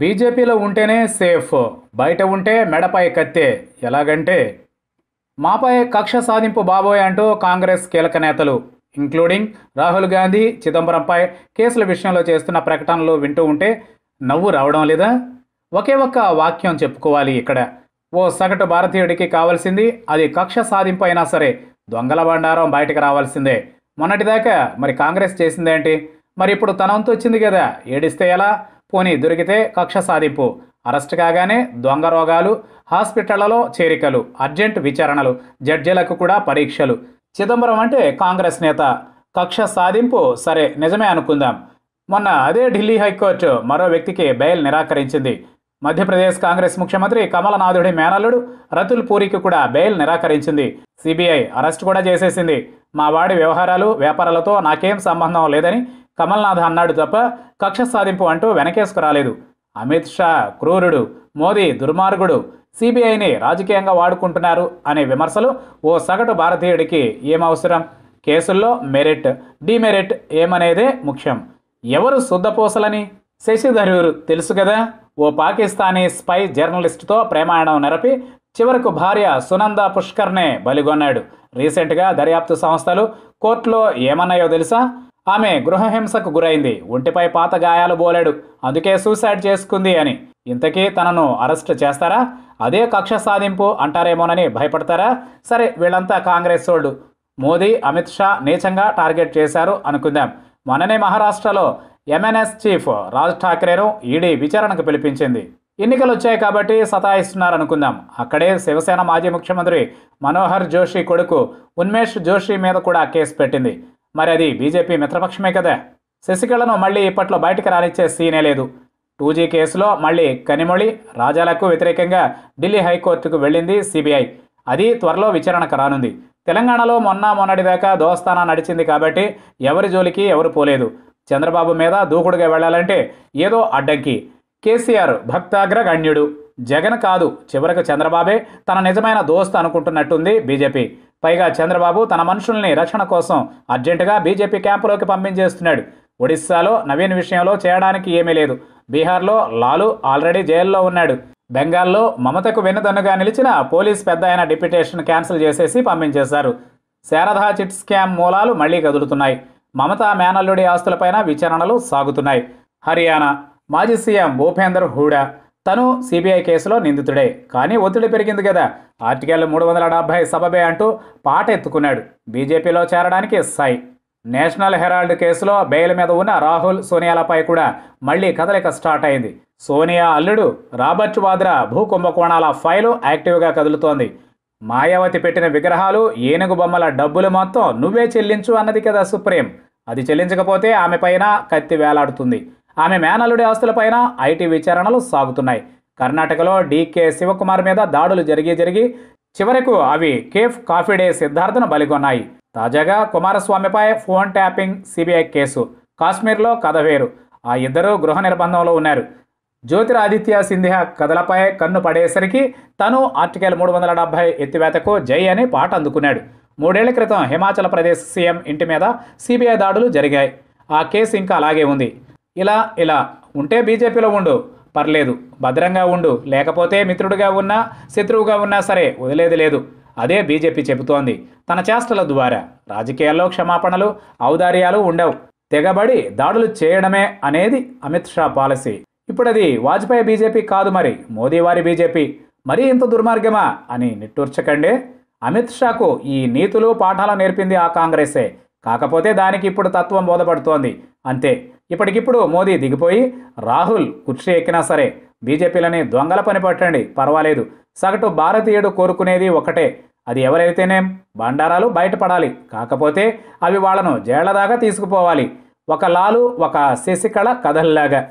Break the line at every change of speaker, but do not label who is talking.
బీజేపీలో ఉంటేనే సేఫ్ బయట ఉంటే మెడపై కత్తే ఎలాగంటే మాపై కక్ష సాధింపు బాబోయ్ అంటూ కాంగ్రెస్ కీలక నేతలు ఇంక్లూడింగ్ రాహుల్ గాంధీ చిదంబరంపై కేసుల విషయంలో చేస్తున్న ప్రకటనలు వింటూ ఉంటే నవ్వు రావడం లేదా ఒకే ఒక్క వాక్యం చెప్పుకోవాలి ఇక్కడ ఓ సగటు భారతీయుడికి కావాల్సింది అది కక్ష సాధింపు అయినా సరే దొంగల బండారం బయటకు రావాల్సిందే మొన్నటిదాకా మరి కాంగ్రెస్ చేసిందేంటి మరి ఇప్పుడు తనంతు వచ్చింది కదా ఏడిస్తే ఎలా పోనీ దొరికితే కక్ష సాధింపు అరెస్ట్ కాగానే దొంగ రోగాలు హాస్పిటళ్లలో చేరికలు అర్జెంట్ విచారణలు జడ్జీలకు కూడా పరీక్షలు చిదంబరం అంటే కాంగ్రెస్ నేత కక్ష సాధింపు సరే నిజమే అనుకుందాం మొన్న అదే ఢిల్లీ హైకోర్టు మరో వ్యక్తికి బెయిల్ నిరాకరించింది మధ్యప్రదేశ్ కాంగ్రెస్ ముఖ్యమంత్రి కమలనాథుడి మేనల్లుడు రతుల్ పూరికి కూడా బెయిల్ నిరాకరించింది సిబిఐ అరెస్ట్ కూడా చేసేసింది మా వాడి వ్యవహారాలు వ్యాపారాలతో నాకేం సంబంధం లేదని కమల్నాథ్ అన్నాడు తప్ప కక్ష సాధింపు అంటూ వెనకేసుకురాలేదు అమిత్ షా క్రూరుడు మోదీ దుర్మార్గుడు సిబిఐని రాజకీయంగా వాడుకుంటున్నారు అనే విమర్శలు ఓ సగటు భారతీయుడికి ఏమవసరం కేసుల్లో మెరిట్ డిమెరిట్ ఏమనేదే ముఖ్యం ఎవరు శుద్ధపోసలని శశిధరూరు తెలుసు కదా ఓ పాకిస్తానీ స్పై జర్నలిస్టుతో ప్రేమాయణం నెరపి చివరకు భార్య సునంద పుష్కర్నే బలిగొన్నాడు రీసెంట్గా దర్యాప్తు సంస్థలు కోర్టులో ఏమన్నాయో తెలుసా ఆమె గృహహింసకు గురైంది ఒంటిపై పాత గాయాలు బోలాడు అందుకే సూసైడ్ చేసుకుంది అని ఇంతకీ తనను అరెస్ట్ చేస్తారా అదే కక్ష సాధింపు అంటారేమోనని భయపడతారా సరే వీళ్ళంతా కాంగ్రెస్ వాళ్ళు మోదీ అమిత్ షా నీచంగా టార్గెట్ చేశారు అనుకుందాం మొన్ననే మహారాష్ట్రలో ఎంఎన్ఎస్ చీఫ్ రాజ్ ఠాక్రేను ఈడీ విచారణకు పిలిపించింది ఎన్నికలు వచ్చాయి కాబట్టి సతాయిస్తున్నారనుకుందాం అక్కడే శివసేన మాజీ ముఖ్యమంత్రి మనోహర్ జోషి కొడుకు ఉన్మేష్ జోషి మీద కూడా కేసు పెట్టింది మరి అది బీజేపీ మిత్రపక్షమే కదా శశికళను మళ్ళీ ఇప్పట్లో బయటకు రానిచ్చే సీనే లేదు టూ జీ కేసులో మళ్ళీ కనిమొళి రాజాలకు వ్యతిరేకంగా ఢిల్లీ హైకోర్టుకు వెళ్ళింది సిబిఐ అది త్వరలో విచారణకు రానుంది తెలంగాణలో మొన్న మొన్నటిదాకా దోస్తానా నడిచింది కాబట్టి ఎవరి జోలికి ఎవరు పోలేదు చంద్రబాబు మీద దూకుడుగా వెళ్ళాలంటే ఏదో అడ్డంకి కేసీఆర్ భక్తాగ్రగణ్యుడు జగన్ కాదు చివరకు చంద్రబాబే తన నిజమైన దోస్త్ అనుకుంటున్నట్టుంది బీజేపీ పైగా చంద్రబాబు తన మనుషుల్ని రక్షణ కోసం అర్జెంటుగా బీజేపీ క్యాంపులోకి పంపించేస్తున్నాడు ఒడిస్సాలో నవీన్ విషయంలో చేయడానికి ఏమీ లేదు బీహార్లో లాలు ఆల్రెడీ జైల్లో ఉన్నాడు బెంగాల్లో మమతకు వెన్నుదన్నుగా నిలిచిన పోలీస్ పెద్ద అయిన డిప్యుటేషన్ క్యాన్సిల్ చేసేసి పంపించేశారు శారదా చిట్ స్కామ్ మూలాలు మళ్లీ కదులుతున్నాయి మమత మేనల్లుడి ఆస్తులపైన విచారణలు సాగుతున్నాయి హర్యానా మాజీ సీఎం భూపేందర్ హూడా తను సిబిఐ కేసులో నిందితుడే కానీ ఒత్తిడి పెరిగింది కదా ఆర్టికల్ మూడు వందల డెబ్బై సబబే అంటూ పాట ఎత్తుకున్నాడు బీజేపీలో చేరడానికి సై నేషనల్ హెరాల్డ్ కేసులో బెయిల్ మీద ఉన్న రాహుల్ సోనియాలపై కూడా మళ్లీ కదలిక స్టార్ట్ అయింది సోనియా అల్లుడు రాబర్ట్ వాద్రా భూ కుంభకోణాల ఫైలు యాక్టివ్గా కదులుతోంది మాయావతి పెట్టిన విగ్రహాలు ఏనుగు బొమ్మల డబ్బులు మొత్తం నువ్వే చెల్లించు అన్నది కదా సుప్రీం అది చెల్లించకపోతే ఆమెపైన కత్తి వేలాడుతుంది ఆమె మేనల్లుడి ఆస్తులపైన ఐటీ విచారణలు సాగుతున్నాయి కర్ణాటకలో డీకే శివకుమార్ మీద దాడులు జరిగి జరిగి చివరకు అవి కేఫ్ కాఫీడే సిద్ధార్థను బలిగొన్నాయి తాజాగా కుమారస్వామిపై ఫోన్ ట్యాపింగ్ సిబిఐ కేసు కాశ్మీర్లో కథ వేరు ఆ ఇద్దరూ గృహ నిర్బంధంలో ఉన్నారు జ్యోతిరాదిత్య సింధియా కథలపై కన్ను పడేసరికి తను ఆర్టికల్ మూడు వందల డెబ్బై ఎత్తివేతకు జై అని పాట అందుకున్నాడు మూడేళ్ల క్రితం హిమాచల్ ప్రదేశ్ సీఎం ఇంటి మీద సిబిఐ దాడులు జరిగాయి ఆ కేసు ఇంకా అలాగే ఉంది ఇలా ఇలా ఉంటే బీజేపీలో ఉండు పర్లేదు భద్రంగా ఉండు లేకపోతే మిత్రుడిగా ఉన్నా శత్రువుగా ఉన్నా సరే వదిలేది లేదు అదే బీజేపీ చెబుతోంది తన చేష్టల ద్వారా రాజకీయాల్లో క్షమాపణలు ఔదార్యాలు ఉండవు తెగబడి దాడులు చేయడమే అనేది అమిత్ షా పాలసీ ఇప్పుడది వాజ్పేయి బీజేపీ కాదు మరి మోదీ వారి బీజేపీ మరీ ఇంత దుర్మార్గమా అని నిట్టూర్చకండి అమిత్ షాకు ఈ నీతులు పాఠాలు నేర్పింది ఆ కాంగ్రెసే కాకపోతే దానికి ఇప్పుడు తత్వం బోధపడుతోంది అంతే ఇప్పటికిప్పుడు మోదీ దిగిపోయి రాహుల్ కుర్చీ ఎక్కినా సరే బీజేపీలని దొంగల పని పట్టండి పర్వాలేదు సగటు భారతీయుడు కోరుకునేది ఒకటే అది ఎవరైతేనేం బండారాలు బయటపడాలి కాకపోతే అవి వాళ్లను జేళ్లదాకా తీసుకుపోవాలి ఒక లాలు ఒక శశికళ కథల్లాగా